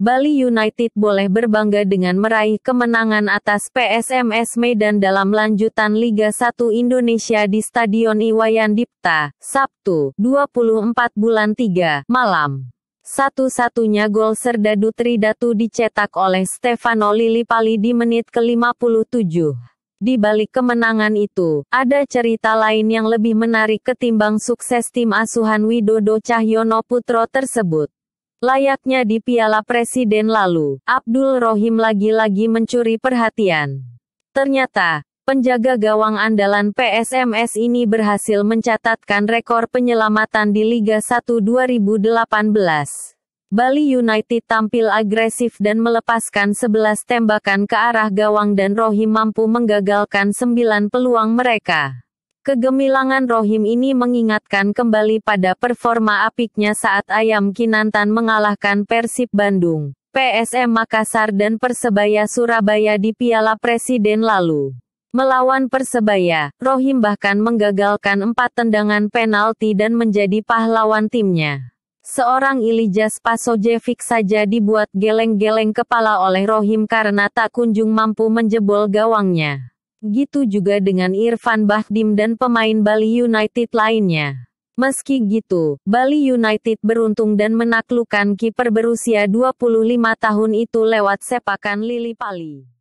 Bali United boleh berbangga dengan meraih kemenangan atas PSMS Medan dalam lanjutan Liga 1 Indonesia di Stadion Iwayan Dipta, Sabtu, 24 bulan 3, malam. Satu-satunya gol serdadu Tridatu dicetak oleh Stefano Lili Pali di menit ke-57. Di balik kemenangan itu, ada cerita lain yang lebih menarik ketimbang sukses tim asuhan Widodo Cahyono Putro tersebut. Layaknya di Piala Presiden lalu, Abdul Rohim lagi-lagi mencuri perhatian. Ternyata, penjaga gawang andalan PSMS ini berhasil mencatatkan rekor penyelamatan di Liga 1 2018. Bali United tampil agresif dan melepaskan 11 tembakan ke arah gawang dan Rohim mampu menggagalkan 9 peluang mereka. Kegemilangan Rohim ini mengingatkan kembali pada performa apiknya saat Ayam Kinantan mengalahkan Persib Bandung, PSM Makassar dan Persebaya Surabaya di Piala Presiden lalu. Melawan Persebaya, Rohim bahkan menggagalkan empat tendangan penalti dan menjadi pahlawan timnya. Seorang Ilijas Pasojevic saja dibuat geleng-geleng kepala oleh Rohim karena tak kunjung mampu menjebol gawangnya. Gitu juga dengan Irfan Bahdim dan pemain Bali United lainnya. Meski gitu, Bali United beruntung dan menaklukkan kiper berusia 25 tahun itu lewat sepakan Lili Pali.